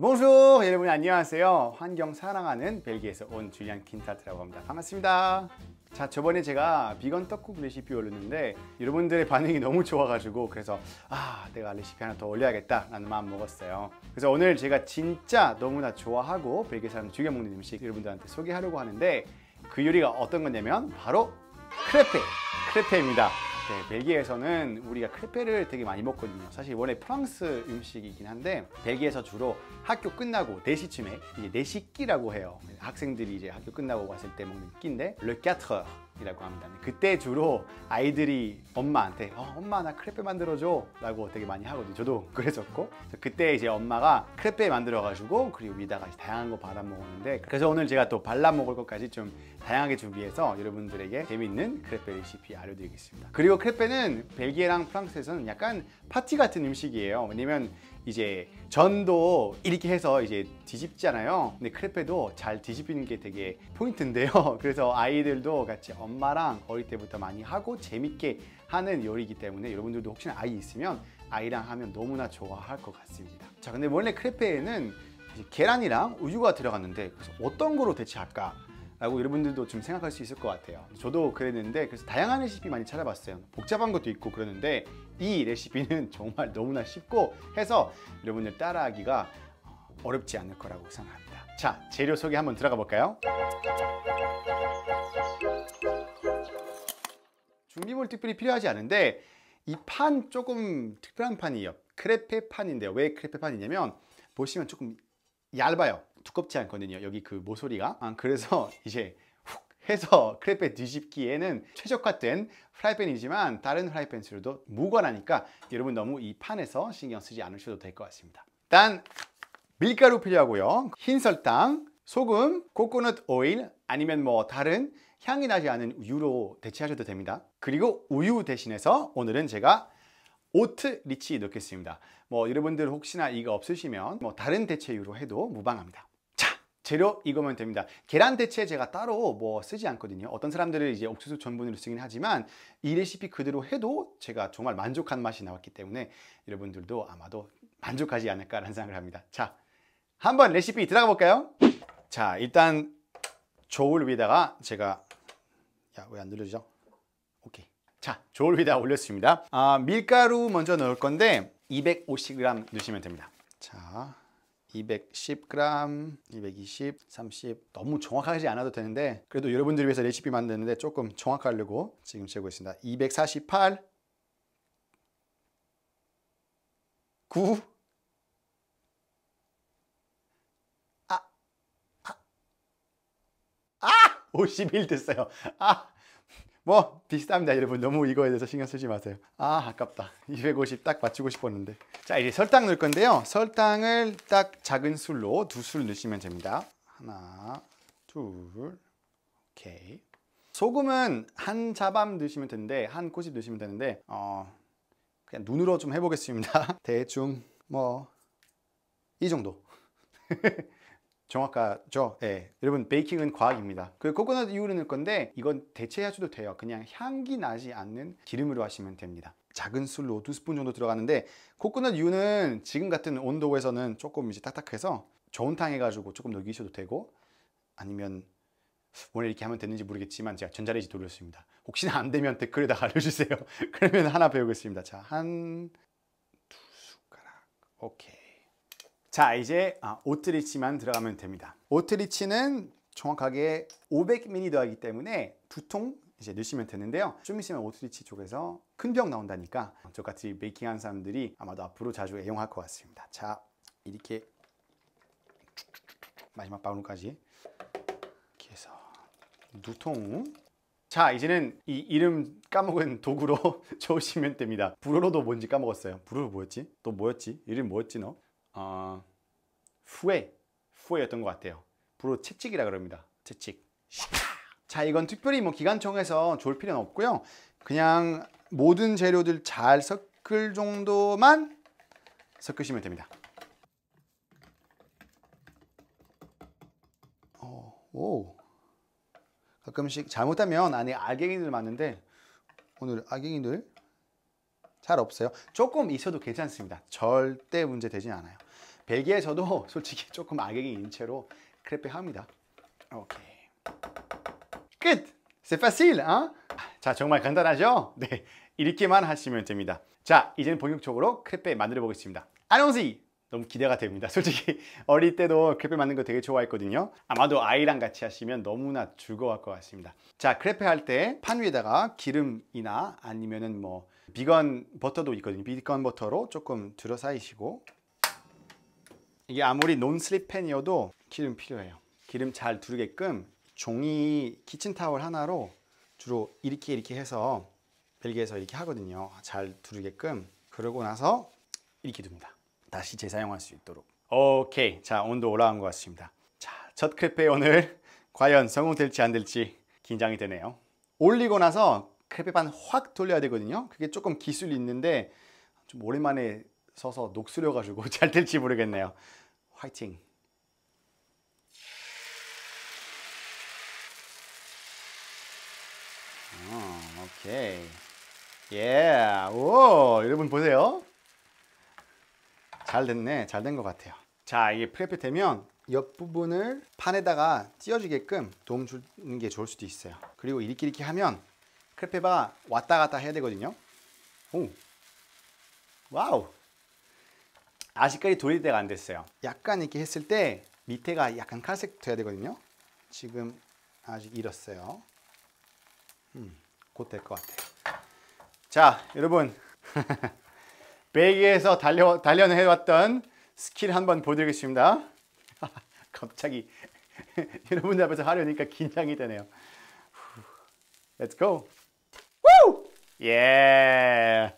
Bonjour, 여러분 안녕하세요. 환경 사랑하는 벨기에에서 온 줄리안 킨타트라고 합니다. 반갑습니다. 자, 저번에 제가 비건 떡국 레시피 올렸는데 여러분들의 반응이 너무 좋아가지고 그래서 아, 내가 레시피 하나 더 올려야겠다 라는 마음 먹었어요. 그래서 오늘 제가 진짜 너무나 좋아하고 벨기에 사람 즐겨 먹는 음식 여러분들한테 소개하려고 하는데 그 요리가 어떤 거냐면 바로 크레페, 크레페입니다. 네, 벨기에에서는 우리가 크레페를 되게 많이 먹거든요. 사실 원래 프랑스 음식이긴 한데 벨기에에서 주로 학교 끝나고 4시쯤에 이제 4시끼라고 해요. 학생들이 이제 학교 끝나고 왔을 때 먹는 끼인데 르 까트르 이라고 합니다. 그때 주로 아이들이 엄마한테 어, 엄마 나 크레페 만들어줘 라고 되게 많이 하거든요. 저도 그랬었고 그때 이제 엄마가 크레페 만들어가지고 그리고 위다가 다양한 거 발라먹었는데 그래서 오늘 제가 또 발라먹을 것까지 좀 다양하게 준비해서 여러분들에게 재밌는 크레페 레시피 알려드리겠습니다. 그리고 크레페는 벨기에랑 프랑스에서는 약간 파티 같은 음식이에요. 왜냐면 이제 전도 이렇게 해서 이제 뒤집잖아요 근데 크레페도 잘 뒤집히는 게 되게 포인트인데요 그래서 아이들도 같이 엄마랑 어릴 때부터 많이 하고 재밌게 하는 요리이기 때문에 여러분들도 혹시나 아이 있으면 아이랑 하면 너무나 좋아할 것 같습니다 자 근데 원래 크레페에는 계란이랑 우유가 들어갔는데 그래서 어떤 거로 대체할까 라고 여러분들도 좀 생각할 수 있을 것 같아요 저도 그랬는데 그래서 다양한 레시피 많이 찾아봤어요 복잡한 것도 있고 그러는데 이 레시피는 정말 너무나 쉽고 해서 여러분들 따라하기가 어, 어렵지 않을 거라고 생각합니다 자 재료 소개 한번 들어가 볼까요? 준비물 특별히 필요하지 않은데 이 판 조금 특별한 판이에요 크레페 판인데요 왜 크레페 판이냐면 보시면 조금 얇아요 두껍지 않거든요 여기 그 모서리가 아, 그래서 이제 해서 크레페 뒤집기에는 최적화된 프라이팬이지만 다른 프라이팬으로도 무관하니까 여러분 너무 이 판에서 신경 쓰지 않으셔도 될 것 같습니다 일단 밀가루 필요하고요 흰 설탕, 소금, 코코넛 오일 아니면 뭐 다른 향이 나지 않은 우유로 대체하셔도 됩니다 그리고 우유 대신해서 오늘은 제가 오트 리치 넣겠습니다 뭐 여러분들 혹시나 이거 없으시면 뭐 다른 대체유로 해도 무방합니다 재료 이거면 됩니다. 계란 대체 제가 따로 뭐 쓰지 않거든요. 어떤 사람들은 이제 옥수수 전분으로 쓰긴 하지만 이 레시피 그대로 해도 제가 정말 만족한 맛이 나왔기 때문에 여러분들도 아마도 만족하지 않을까라는 생각을 합니다. 자, 한번 레시피 들어가 볼까요? 자, 일단 조울 위에다가 제가 야, 왜 안 눌러지죠? 오케이. 자, 조울 위에다 올렸습니다. 아, 밀가루 먼저 넣을 건데 250g 넣으시면 됩니다. 자, 210g, 220, 30 너무 정확하지 않아도 되는데 그래도 여러분들을 위해서 레시피 만드는데 조금 정확하려고 지금 재고 있습니다. 248, 9, 아, 아, 아, 51 됐어요. 아, 뭐 비슷합니다 여러분 너무 이거에 대해서 신경 쓰지 마세요 아 아깝다 250 딱 맞추고 싶었는데 자 이제 설탕 넣을 건데요 설탕을 딱 작은 술로 두 술 넣으시면 됩니다 하나 둘 오케이 소금은 한 자밤 넣으시면 되는데 한 꼬집 넣으시면 되는데 어 그냥 눈으로 좀 해보겠습니다 대충 뭐 이 정도 정확하죠? 예. 여러분 베이킹은 과학입니다 그 코코넛 유를 넣을 건데 이건 대체하셔도 돼요 그냥 향기 나지 않는 기름으로 하시면 됩니다 작은 술로 두 스푼 정도 들어가는데 코코넛 유는 지금 같은 온도에서는 조금 이제 딱딱해서 좋은 탕 해가지고 조금 녹이셔도 되고 아니면 오늘 이렇게 하면 되는지 모르겠지만 제가 전자레인지 돌렸습니다 혹시나 안 되면 댓글에다가 알려주세요 그러면 하나 배우겠습니다 자한 두 숟가락 오케이 자 이제 아, 오트리치만 들어가면 됩니다 오트리치는 정확하게 500ml 더하기 때문에 두통 이제 넣으시면 되는데요 좀 있으면 오트리치 쪽에서 큰 병 나온다니까 저같이 베이킹한 사람들이 아마도 앞으로 자주 애용할 것 같습니다 자 이렇게 마지막 방울까지 이렇게 해서 두통 자 이제는 이 이름 까먹은 도구로 저으시면 됩니다 불어로도 뭔지 까먹었어요 불어로 뭐였지? 또 뭐였지? 이름 뭐였지 너? 어, 후회, 후회였던 것 같아요. 불로 채찍이라 그럽니다. 채찍. 자, 이건 특별히 뭐 기관총에서 졸 필요는 없고요. 그냥 모든 재료들 잘 섞을 정도만 섞으시면 됩니다. 오, 어, 오. 가끔씩 잘못하면 안에 알갱이들 많은데 오늘 알갱이들 잘 없어요 조금 있어도 괜찮습니다 절대 문제 되진 않아요 벨기에에서도 솔직히 조금 악역이 인체로 크레페 합니다 오케이 끝! C'est facile, h 어? 자, 정말 간단하죠? 네, 이렇게만 하시면 됩니다. 자, 이제는 본격적으로 크레페 만들어 보겠습니다. 아농지 너무 기대가 됩니다. 솔직히 어릴 때도 크레페 만든 거 되게 좋아했거든요. 아마도 아이랑 같이 하시면 너무나 즐거워할것 같습니다. 자, 크레페 할 때 판 위에다가 기름이나 아니면은 뭐 비건 버터도 있거든요 비건 버터로 조금 들어 싸이시고 이게 아무리 논슬립 팬이어도 기름 필요해요 기름 잘 두르게끔 종이 키친타월 하나로 주로 이렇게 이렇게 해서 벨기에에서 이렇게 하거든요 잘 두르게끔 그러고 나서 이렇게 둡니다 다시 재사용할 수 있도록 오케이 자 온도 올라온 것 같습니다 자첫 크레페 오늘 과연 성공될지 안 될지 긴장이 되네요 올리고 나서 크레페반 확 돌려야 되거든요. 그게 조금 기술이 있는데 좀 오랜만에 서서 녹슬여가지고잘 될지 모르겠네요. 화이팅! 어, 오케이. 예, 오, 여러분 보세요. 잘 됐네. 잘 된 것 같아요. 자, 이게 프레페 되면 옆부분을 판에다가 찧어주게끔 도움 주는 게 좋을 수도 있어요. 그리고 이렇게 이렇게 하면 크레페가 왔다 갔다 해야 되거든요. 오, 와우. 아직까지 돌릴 때가 안 됐어요. 약간 이렇게 했을 때 밑에가 약간 칼색 돼야 되거든요. 지금 아직 잃었어요. 음, 곧 될 것 같아요. 자, 여러분. 벨기에서 달려, 단련해왔던 스킬 한번 보여드리겠습니다. 갑자기 여러분들 앞에서 하려니까 긴장이 되네요. Let's go! 예.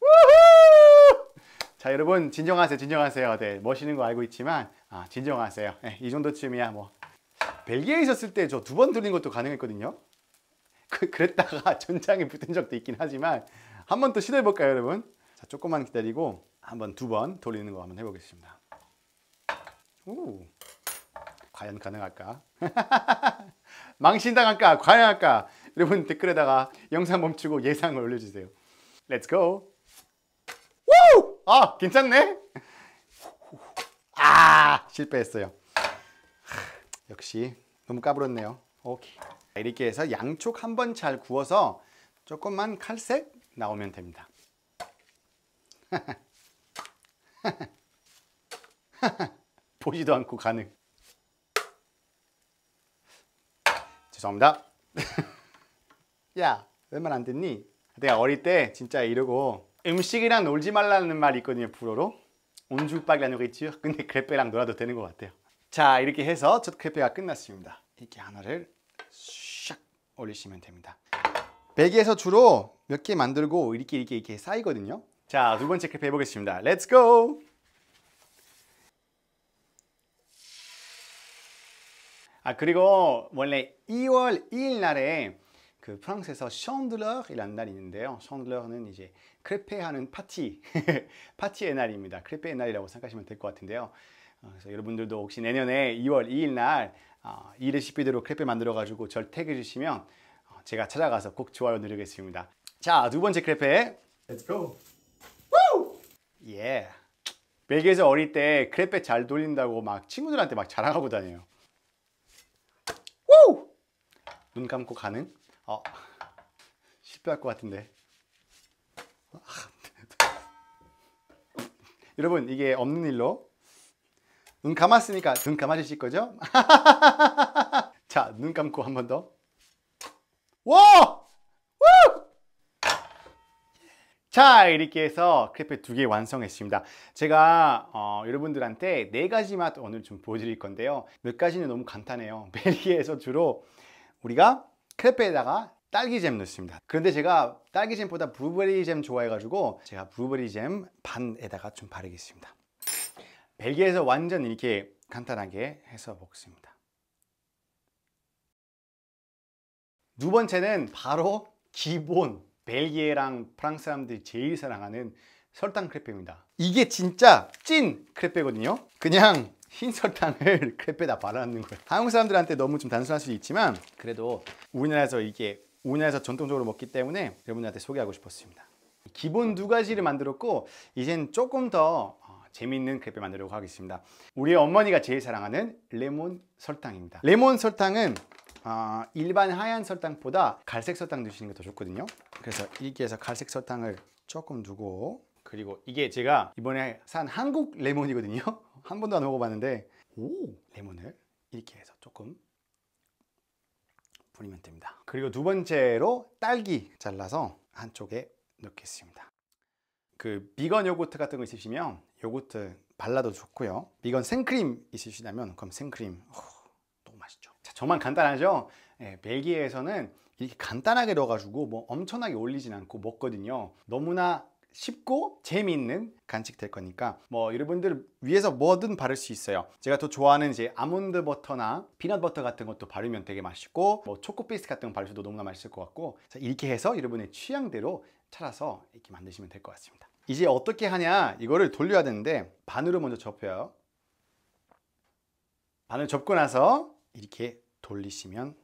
우후! 자, 여러분 진정하세요. 진정하세요. 네, 멋있는 거 알고 있지만 아, 진정하세요. 네, 이 정도쯤이야 뭐. 벨기에 있었을 때 저 두번 들린 것도 가능했거든요. 그, 그랬다가 전장에 붙은 적도 있긴 하지만 한 번 또 시도해 볼까요, 여러분? 자, 조금만 기다리고 한 번 두 번 돌리는 거 한번 해 보겠습니다. 오. 과연 가능할까? 망신당할까? 과연 할까? 여러분 댓글에다가 영상 멈추고 예상을 올려주세요 렛츠 고! 아 괜찮네? 아 실패했어요 역시 너무 까불었네요 오케이 이렇게 해서 양쪽 한번잘 구워서 조금만 칼색 나오면 됩니다 보지도 않고 가능 죄송합니다 야, 웬만 안 듣니? 내가 어릴 때 진짜 이러고 음식이랑 놀지 말라는 말이 있거든요, 불어로. 온주박이라는 거 있지요? 근데 크레페랑 놀아도 되는 것 같아요. 자, 이렇게 해서 첫 크레페가 끝났습니다. 이렇게 하나를 샥 올리시면 됩니다. 베개에서 주로 몇 개 만들고 이렇게 이렇게 이렇게 쌓이거든요. 자, 두 번째 크레페 해보겠습니다. 렛츠 고! 아, 그리고 원래 2월 2일 날에 그 프랑스에서 샹들러이라는 날이 있는데요. 샹들러는 이제 크레페 하는 파티, 파티의 날입니다. 크레페의 날이라고 생각하시면 될 것 같은데요. 어, 그래서 여러분들도 혹시 내년에 2월 2일 날 이 레시피대로 어, 크레페 만들어 가지고 절 태그해 주시면 어, 제가 찾아가서 꼭 좋아요 누르겠습니다. 자, 두 번째 크레페. Let's go. Woo! Yeah. 예. 벨기에서 어릴 때 크레페 잘 돌린다고 막 친구들한테 막 자랑하고 다녀요. Woo! 눈 감고 가는 어, 실패할 것 같은데. 여러분, 이게 없는 일로. 눈 감았으니까 눈 감아주실 거죠? 자, 눈 감고 한 번 더. 와! 자 이렇게 해서 크레페 두 개 완성했습니다 제가 어, 여러분들한테 네 가지 맛 오늘 좀 보여드릴 건데요 몇 가지는 너무 간단해요 벨기에에서 주로 우리가 크레페에다가 딸기잼 넣습니다 그런데 제가 딸기잼보다 브루베리잼 좋아해가지고 제가 브루베리잼 반에다가 좀 바르겠습니다 벨기에에서 완전 이렇게 간단하게 해서 먹습니다 두 번째는 바로 기본 벨기에랑 프랑스 사람들이 제일 사랑하는 설탕 크레페입니다 이게 진짜 찐 크레페거든요 그냥 흰 설탕을 크레페에다 바라는 놓 거예요 한국 사람들한테 너무 좀 단순할 수 있지만 그래도 우리나라에서 이게 우리나라에서 전통적으로 먹기 때문에 여러분들한테 소개하고 싶었습니다 기본 두 가지를 만들었고 이젠 조금 더 어, 재미있는 크레페 만들려고 하겠습니다 우리 어머니가 제일 사랑하는 레몬 설탕입니다 레몬 설탕은 어, 일반 하얀 설탕보다 갈색 설탕 드시는 게 더 좋거든요 그래서 일기에서 갈색 설탕을 조금 두고 그리고 이게 제가 이번에 산 한국 레몬이거든요 한 번도 안 먹어봤는데 오 레몬을 이렇게 해서 조금 뿌리면 됩니다 그리고 두 번째로 딸기 잘라서 한쪽에 넣겠습니다 그 비건 요구트 같은 거 있으시면 요구트 발라도 좋고요 비건 생크림 있으시다면 그럼 생크림 오, 너무 맛있죠 자, 정말 간단하죠 예, 벨기에에서는 이렇게 간단하게 넣어가지고 뭐 엄청나게 올리진 않고 먹거든요 너무나 쉽고 재미있는 간식 될 거니까 뭐 여러분들 위에서 뭐든 바를 수 있어요 제가 더 좋아하는 이제 아몬드 버터나 피넛 버터 같은 것도 바르면 되게 맛있고 뭐 초코 페이스 같은 거 바르셔도 너무나 맛있을 것 같고 이렇게 해서 여러분의 취향대로 찾아서 이렇게 만드시면 될 것 같습니다 이제 어떻게 하냐 이거를 돌려야 되는데 반으로 먼저 접혀요 반을 접고 나서 이렇게 돌리시면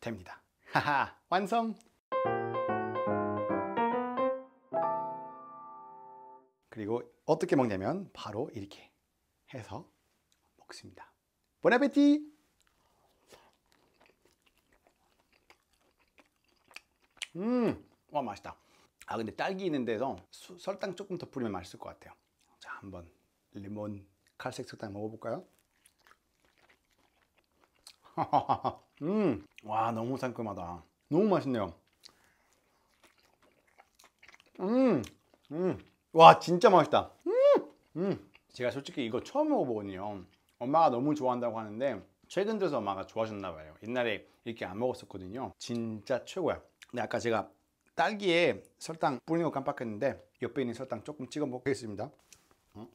됩니다 하하 완성 그리고 어떻게 먹냐면 바로 이렇게 해서 먹습니다. 보나베티! 음, 와 맛있다. 아 근데 딸기 있는 데서 수, 설탕 조금 더 뿌리면 맛있을 것 같아요. 자 한번 레몬 칼색 설탕 먹어볼까요? 음, 와 너무 상큼하다. 너무 맛있네요. 음, 음. 와 진짜 맛있다 음! 음. 제가 솔직히 이거 처음 먹어보거든요 엄마가 너무 좋아한다고 하는데 최근 들어서 엄마가 좋아하셨나 봐요 옛날에 이렇게 안 먹었었거든요 진짜 최고야 근데 아까 제가 딸기에 설탕 뿌리는 거 깜빡했는데 옆에 있는 설탕 조금 찍어 먹겠습니다 음,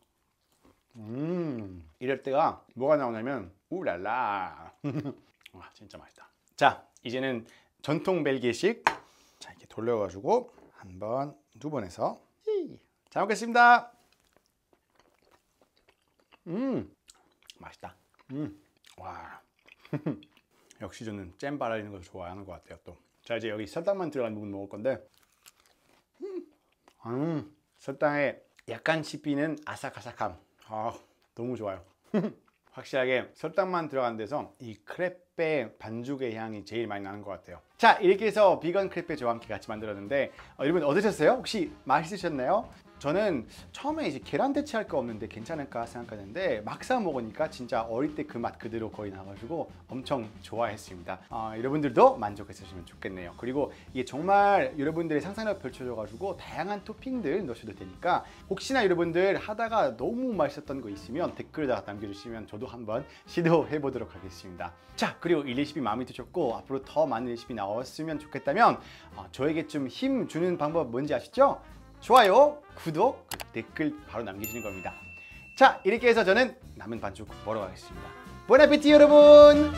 음! 이럴 때가 뭐가 나오냐면 우랄라 와 진짜 맛있다 자 이제는 전통 벨기에식 자 이렇게 돌려가지고 한 번 두 번 해서 잘 먹겠습니다. 음, 맛있다. 음, 와. 역시 저는 잼 발라있는 걸 좋아하는 것 같아요, 또. 자, 이제 여기 설탕만 들어간 부분 먹을 건데. 음, 음 설탕에 약간 씹히는 아삭아삭함. 아, 너무 좋아요. 확실하게 설탕만 들어간 데서 이 크레페 반죽의 향이 제일 많이 나는 것 같아요 자 이렇게 해서 비건 크레페 저와 함께 같이 만들었는데 어, 여러분 어떠셨어요? 혹시 맛있으셨나요? 저는 처음에 이제 계란 대체할 거 없는데 괜찮을까 생각하는데 막상 먹으니까 진짜 어릴 때 그 맛 그대로 거의 나가지고 엄청 좋아했습니다 어, 여러분들도 만족했으면 시 좋겠네요 그리고 이게 정말 여러분들의 상상력 펼쳐져 가지고 다양한 토핑들 넣으셔도 되니까 혹시나 여러분들 하다가 너무 맛있었던 거 있으면 댓글에다 남겨주시면 저도 한번 시도해 보도록 하겠습니다 자 그리고 이 레시피 마음에 드셨고 앞으로 더 많은 레시피 나왔으면 좋겠다면 어, 저에게 좀 힘 주는 방법 뭔지 아시죠? 좋아요, 구독, 댓글 바로 남기시는 겁니다. 자, 이렇게 해서 저는 남은 반죽 먹으러 가겠습니다. 보나피티 여러분!